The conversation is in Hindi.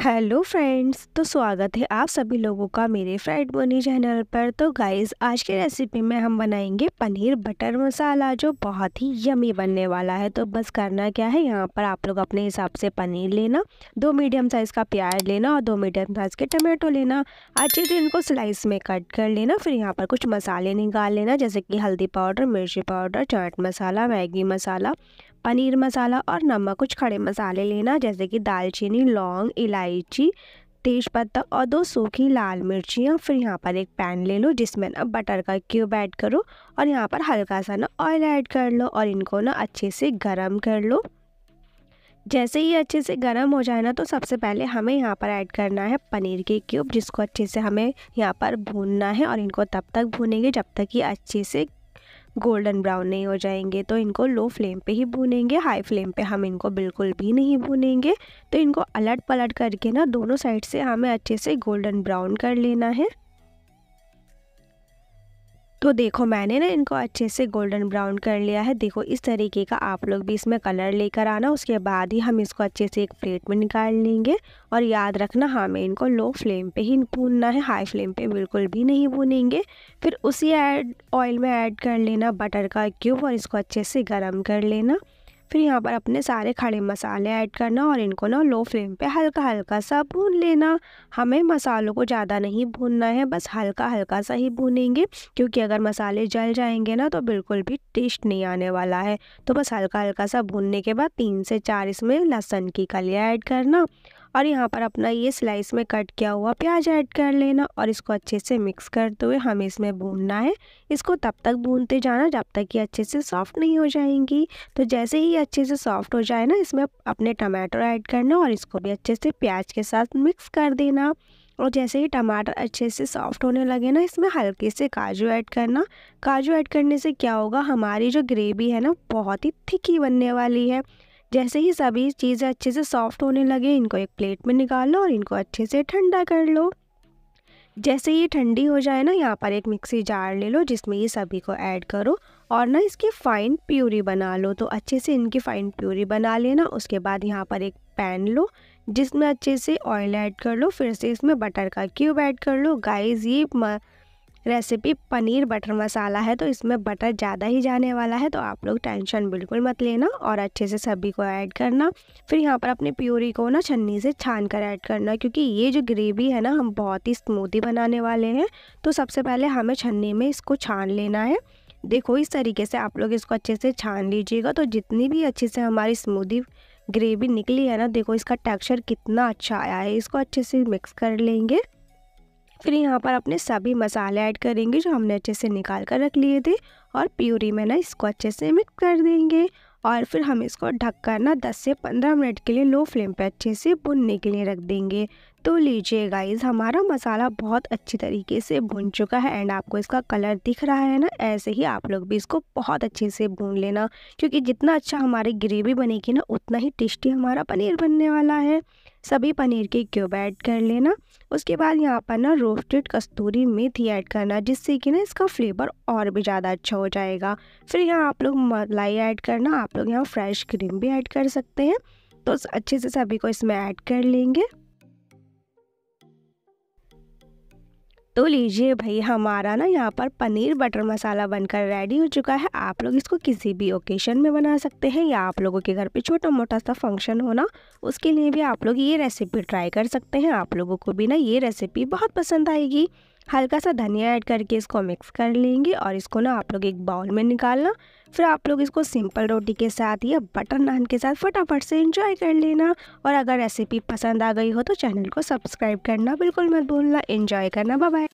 हेलो फ्रेंड्स तो स्वागत है आप सभी लोगों का मेरे फ्राइड बोनी चैनल पर तो गाइस आज की रेसिपी में हम बनाएंगे पनीर बटर मसाला जो बहुत ही यमी बनने वाला है तो बस करना क्या है यहाँ पर आप लोग अपने हिसाब से पनीर लेना दो मीडियम साइज़ का प्याज लेना और दो मीडियम साइज़ के टमाटो लेना अच्छे से इनको स्लाइस में कट कर लेना फिर यहाँ पर कुछ मसाले निकाल लेना जैसे कि हल्दी पाउडर मिर्ची पाउडर चाट मसाला मैगी मसाला पनीर मसाला और नमक कुछ खड़े मसाले लेना जैसे कि दालचीनी लौंग इलायची तेज पत्ता और दो सूखी लाल मिर्चियाँ फिर यहाँ पर एक पैन ले लो जिसमें ना बटर का क्यूब ऐड करो और यहाँ पर हल्का सा ना ऑयल ऐड कर लो और इनको ना अच्छे से गरम कर लो जैसे ही अच्छे से गर्म हो जाए ना तो सबसे पहले हमें यहाँ पर ऐड करना है पनीर के क्यूब जिसको अच्छे से हमें यहाँ पर भूनना है और इनको तब तक भूनेंगे जब तक ये अच्छे से गोल्डन ब्राउन नहीं हो जाएंगे तो इनको लो फ्लेम पे ही भूनेंगे हाई फ्लेम पे हम इनको बिल्कुल भी नहीं भूनेंगे तो इनको अलट पलट करके ना दोनों साइड से हमें अच्छे से गोल्डन ब्राउन कर लेना है तो देखो मैंने ना इनको अच्छे से गोल्डन ब्राउन कर लिया है देखो इस तरीके का आप लोग भी इसमें कलर लेकर आना उसके बाद ही हम इसको अच्छे से एक प्लेट में निकाल लेंगे और याद रखना हमें इनको लो फ्लेम पे ही भूनना है हाई फ्लेम पे बिल्कुल भी नहीं भूनेंगे फिर उसी ऐड ऑयल में ऐड कर लेना बटर का क्यूब और इसको अच्छे से गर्म कर लेना फिर यहाँ पर अपने सारे खड़े मसाले ऐड करना और इनको ना लो फ्लेम पे हल्का हल्का सा भून लेना हमें मसालों को ज़्यादा नहीं भूनना है बस हल्का हल्का सा ही भूनेंगे क्योंकि अगर मसाले जल जाएंगे ना तो बिल्कुल भी टेस्ट नहीं आने वाला है तो बस हल्का हल्का सा भूनने के बाद तीन से चार इसमें लहसुन की कलियाँ ऐड करना और यहाँ पर अपना ये स्लाइस में कट किया हुआ प्याज ऐड कर लेना और इसको अच्छे से मिक्स करते हुए हमें इसमें भूनना है इसको तब तक भूनते जाना जब तक ये अच्छे से सॉफ्ट नहीं हो जाएंगी तो जैसे ही अच्छे से सॉफ्ट हो जाए ना इसमें अपने टमाटर ऐड करना और इसको भी अच्छे से प्याज के साथ मिक्स कर देना और जैसे ही टमाटर अच्छे से सॉफ्ट होने लगे ना इसमें हल्के से काजू ऐड करना काजू ऐड करने से क्या होगा हमारी जो ग्रेवी है ना बहुत ही थिकी बनने वाली है जैसे ही सभी चीज़ें अच्छे से सॉफ्ट होने लगे इनको एक प्लेट में निकाल लो और इनको अच्छे से ठंडा कर लो जैसे ये ठंडी हो जाए ना यहाँ पर एक मिक्सी जार ले लो जिसमें ये सभी को ऐड करो और ना इसकी फ़ाइन प्यूरी बना लो तो अच्छे से इनकी फ़ाइन प्यूरी बना लेना उसके बाद यहाँ पर एक पैन लो जिसमें अच्छे से ऑयल ऐड कर लो फिर से इसमें बटर का क्यूब ऐड कर लो गाइस ये रेसिपी पनीर बटर मसाला है तो इसमें बटर ज़्यादा ही जाने वाला है तो आप लोग टेंशन बिल्कुल मत लेना और अच्छे से सभी को ऐड करना फिर यहाँ पर अपने प्योरी को ना छन्नी से छान कर ऐड करना क्योंकि ये जो ग्रेवी है ना हम बहुत ही स्मूदी बनाने वाले हैं तो सबसे पहले हमें छन्नी में इसको छान लेना है देखो इस तरीके से आप लोग इसको अच्छे से छान लीजिएगा तो जितनी भी अच्छे से हमारी स्मूदी ग्रेवी निकली है ना देखो इसका टेक्सचर कितना अच्छा आया है इसको अच्छे से मिक्स कर लेंगे फिर यहाँ पर अपने सभी मसाले ऐड करेंगे जो हमने अच्छे से निकाल कर रख लिए थे और प्यूरी में ना इसको अच्छे से मिक्स कर देंगे और फिर हम इसको ढककर ना 10 से 15 मिनट के लिए लो फ्लेम पर अच्छे से भुनने के लिए रख देंगे तो लीजिए गाइज हमारा मसाला बहुत अच्छी तरीके से भुन चुका है एंड आपको इसका कलर दिख रहा है ना ऐसे ही आप लोग भी इसको बहुत अच्छे से भून लेना क्योंकि जितना अच्छा हमारी ग्रेवी बनेगी ना उतना ही टेस्टी हमारा पनीर बनने वाला है सभी पनीर के क्यूब ऐड कर लेना उसके बाद यहाँ पर ना रोस्टेड कस्तूरी मेथी ऐड करना जिससे कि ना इसका फ्लेवर और भी ज़्यादा अच्छा हो जाएगा फिर यहाँ आप लोग मलाई ऐड करना आप लोग यहाँ फ्रेश क्रीम भी ऐड कर सकते हैं तो अच्छे से सभी को इसमें ऐड कर लेंगे तो लीजिए भाई हमारा ना यहाँ पर पनीर बटर मसाला बनकर रेडी हो चुका है आप लोग इसको किसी भी ओकेजन में बना सकते हैं या आप लोगों के घर पे छोटा मोटा सा फंक्शन हो ना उसके लिए भी आप लोग ये रेसिपी ट्राई कर सकते हैं आप लोगों को भी ना ये रेसिपी बहुत पसंद आएगी हल्का सा धनिया ऐड करके इसको मिक्स कर लेंगे और इसको ना आप लोग एक बाउल में निकालना फिर आप लोग इसको सिंपल रोटी के साथ या बटर नान के साथ फटाफट से इंजॉय कर लेना और अगर रेसिपी पसंद आ गई हो तो चैनल को सब्सक्राइब करना बिल्कुल मत भूलना एंजॉय करना बाय